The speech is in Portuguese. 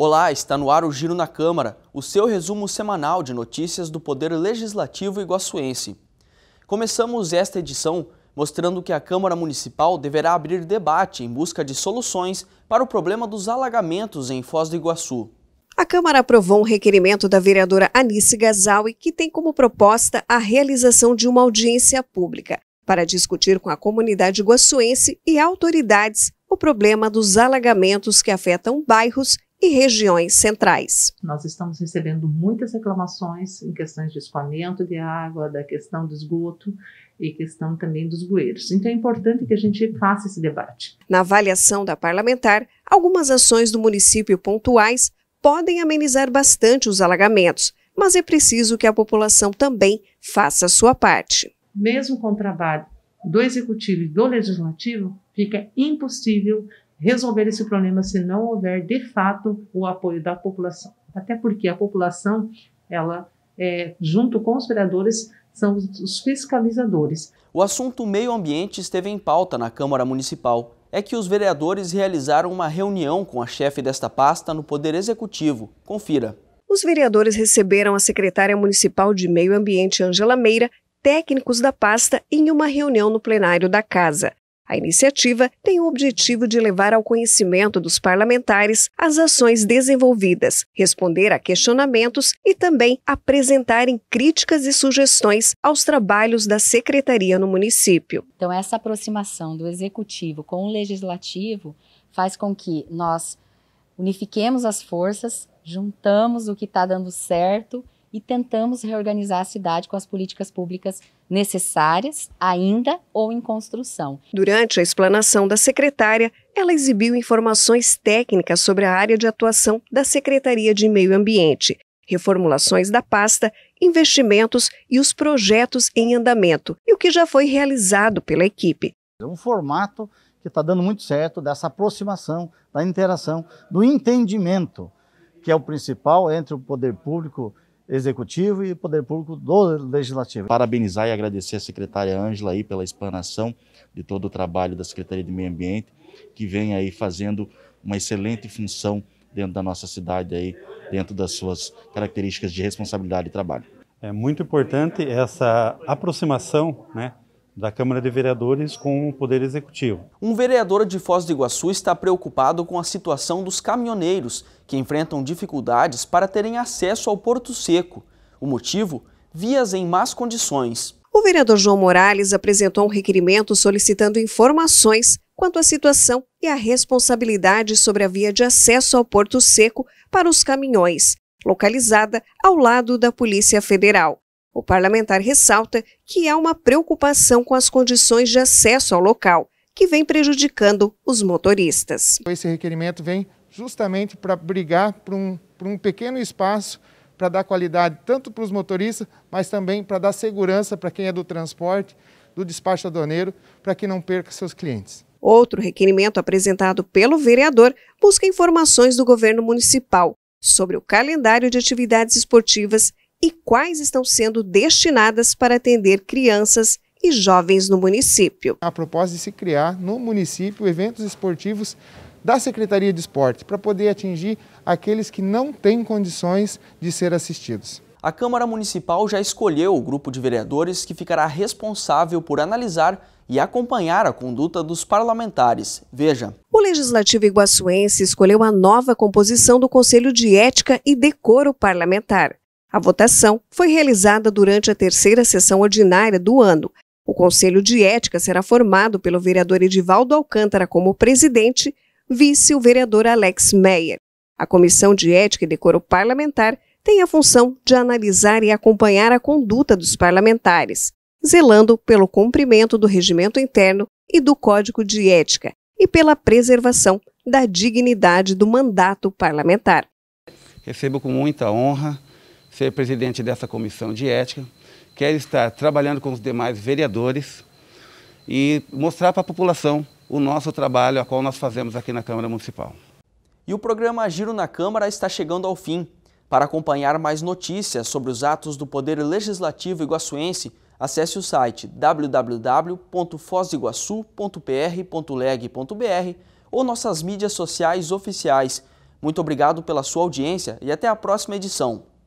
Olá, está no ar o Giro na Câmara, o seu resumo semanal de notícias do Poder Legislativo iguaçuense. Começamos esta edição mostrando que a Câmara Municipal deverá abrir debate em busca de soluções para o problema dos alagamentos em Foz do Iguaçu. A Câmara aprovou um requerimento da vereadora Anice Gazal, que tem como proposta a realização de uma audiência pública para discutir com a comunidade iguaçuense e autoridades o problema dos alagamentos que afetam bairros e regiões centrais. Nós estamos recebendo muitas reclamações em questões de escoamento de água, da questão do esgoto e questão também dos bueiros. Então é importante que a gente faça esse debate. Na avaliação da parlamentar, algumas ações do município pontuais podem amenizar bastante os alagamentos, mas é preciso que a população também faça a sua parte. Mesmo com o trabalho do executivo e do legislativo, fica impossível resolver esse problema se não houver de fato o apoio da população. Até porque a população, ela, é, junto com os vereadores, são os fiscalizadores. O assunto meio ambiente esteve em pauta na Câmara Municipal. É que os vereadores realizaram uma reunião com a chefe desta pasta no Poder Executivo. Confira. Os vereadores receberam a secretária municipal de Meio Ambiente, Angela Meira, técnicos da pasta, em uma reunião no plenário da Casa. A iniciativa tem o objetivo de levar ao conhecimento dos parlamentares as ações desenvolvidas, responder a questionamentos e também apresentarem críticas e sugestões aos trabalhos da secretaria no município. Então, essa aproximação do executivo com o legislativo faz com que nós unifiquemos as forças, juntamos o que está dando certo e tentamos reorganizar a cidade com as políticas públicas necessárias, ainda ou em construção. Durante a explanação da secretária, ela exibiu informações técnicas sobre a área de atuação da Secretaria de Meio Ambiente, reformulações da pasta, investimentos e os projetos em andamento, e o que já foi realizado pela equipe. É um formato que está dando muito certo dessa aproximação, da interação, do entendimento, que é o principal entre o poder público e Executivo e Poder Público do Legislativo. Parabenizar e agradecer à secretária Ângela aí pela explanação de todo o trabalho da Secretaria de Meio Ambiente, que vem aí fazendo uma excelente função dentro da nossa cidade aí, dentro das suas características de responsabilidade e trabalho. É muito importante essa aproximação, né, da Câmara de Vereadores com o Poder Executivo. Um vereador de Foz do Iguaçu está preocupado com a situação dos caminhoneiros, que enfrentam dificuldades para terem acesso ao Porto Seco. O motivo? Vias em más condições. O vereador João Morales apresentou um requerimento solicitando informações quanto à situação e à responsabilidade sobre a via de acesso ao Porto Seco para os caminhões, localizada ao lado da Polícia Federal. O parlamentar ressalta que há uma preocupação com as condições de acesso ao local, que vem prejudicando os motoristas. Esse requerimento vem justamente para brigar por um, por um pequeno espaço para dar qualidade tanto para os motoristas, mas também para dar segurança para quem é do transporte, do despacho aduaneiro, para que não perca seus clientes. Outro requerimento apresentado pelo vereador busca informações do governo municipal sobre o calendário de atividades esportivas e quais estão sendo destinadas para atender crianças e jovens no município. A proposta de se criar no município eventos esportivos da Secretaria de Esporte para poder atingir aqueles que não têm condições de ser assistidos. A Câmara Municipal já escolheu o grupo de vereadores que ficará responsável por analisar e acompanhar a conduta dos parlamentares. Veja. O Legislativo Iguaçuense escolheu a nova composição do Conselho de Ética e Decoro Parlamentar. A votação foi realizada durante a terceira sessão ordinária do ano. O Conselho de Ética será formado pelo vereador Edivaldo Alcântara como presidente, vice o vereador Alex Meyer. A Comissão de Ética e Decoro Parlamentar tem a função de analisar e acompanhar a conduta dos parlamentares, zelando pelo cumprimento do regimento interno e do Código de Ética e pela preservação da dignidade do mandato parlamentar. Recebo com muita honra ser presidente dessa comissão de ética, quero estar trabalhando com os demais vereadores e mostrar para a população o nosso trabalho, a qual nós fazemos aqui na Câmara Municipal. E o programa Giro na Câmara está chegando ao fim. Para acompanhar mais notícias sobre os atos do Poder Legislativo iguaçuense, acesse o site www.foziguaçu.pr.leg.br ou nossas mídias sociais oficiais. Muito obrigado pela sua audiência e até a próxima edição.